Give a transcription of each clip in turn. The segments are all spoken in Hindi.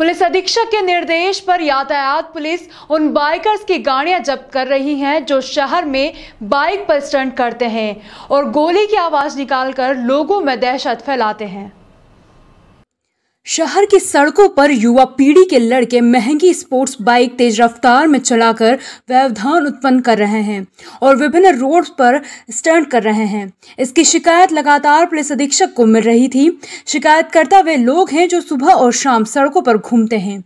पुलिस अधीक्षक के निर्देश पर यातायात पुलिस उन बाइकर्स की गाड़ियां जब्त कर रही हैं जो शहर में बाइक पर स्टंट करते हैं और गोली की आवाज निकालकर लोगों में दहशत फैलाते हैं शहर की सड़कों पर युवा पीढ़ी के लड़के महंगी स्पोर्ट्स बाइक तेज रफ्तार में चलाकर व्यवधान उत्पन्न कर रहे हैं और विभिन्न रोड पर स्टंट कर रहे हैं इसकी शिकायत लगातार पुलिस अधीक्षक को मिल रही थी शिकायतकर्ता वे लोग हैं जो सुबह और शाम सड़कों पर घूमते हैं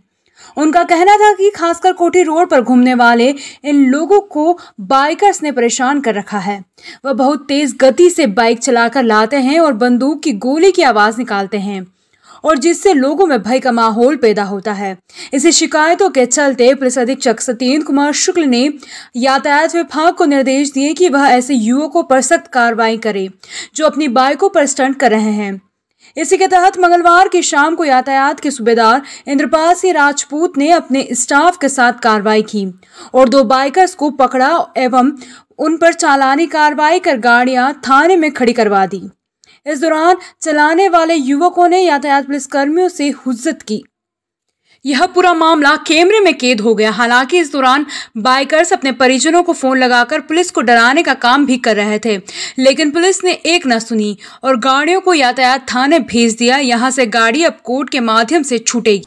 उनका कहना था कि खासकर कोठी रोड पर घूमने वाले इन लोगों को बाइकर्स ने परेशान कर रखा है वह बहुत तेज गति से बाइक चलाकर लाते हैं और बंदूक की गोली की आवाज निकालते हैं और जिससे लोगों में भय का माहौल पैदा होता है इसी शिकायतों के चलते पुलिस अधीक्षक सत्येंद्र कुमार शुक्ल ने यातायात विभाग को निर्देश दिए कि वह ऐसे युवकों पर सख्त कार्रवाई करे जो अपनी बाइकों पर स्टंट कर रहे हैं इसी के तहत मंगलवार की शाम को यातायात के सूबेदार इंद्रपाल सिंह राजपूत ने अपने स्टाफ के साथ कार्रवाई की और दो बाइकर्स को पकड़ा एवं उन पर चालानी कार्रवाई कर गाड़ियां थाने में खड़ी करवा दी इस दौरान चलाने वाले युवकों ने यातायात पुलिसकर्मियों से हुज्जत की यह पूरा मामला कैमरे में कैद हो गया हालांकि इस दौरान बाइकर्स अपने परिजनों को फोन लगाकर पुलिस को डराने का काम भी कर रहे थे लेकिन पुलिस ने एक न सुनी और गाड़ियों को यातायात थाने भेज दिया यहां से गाड़ी अब कोर्ट के माध्यम से छूटेगी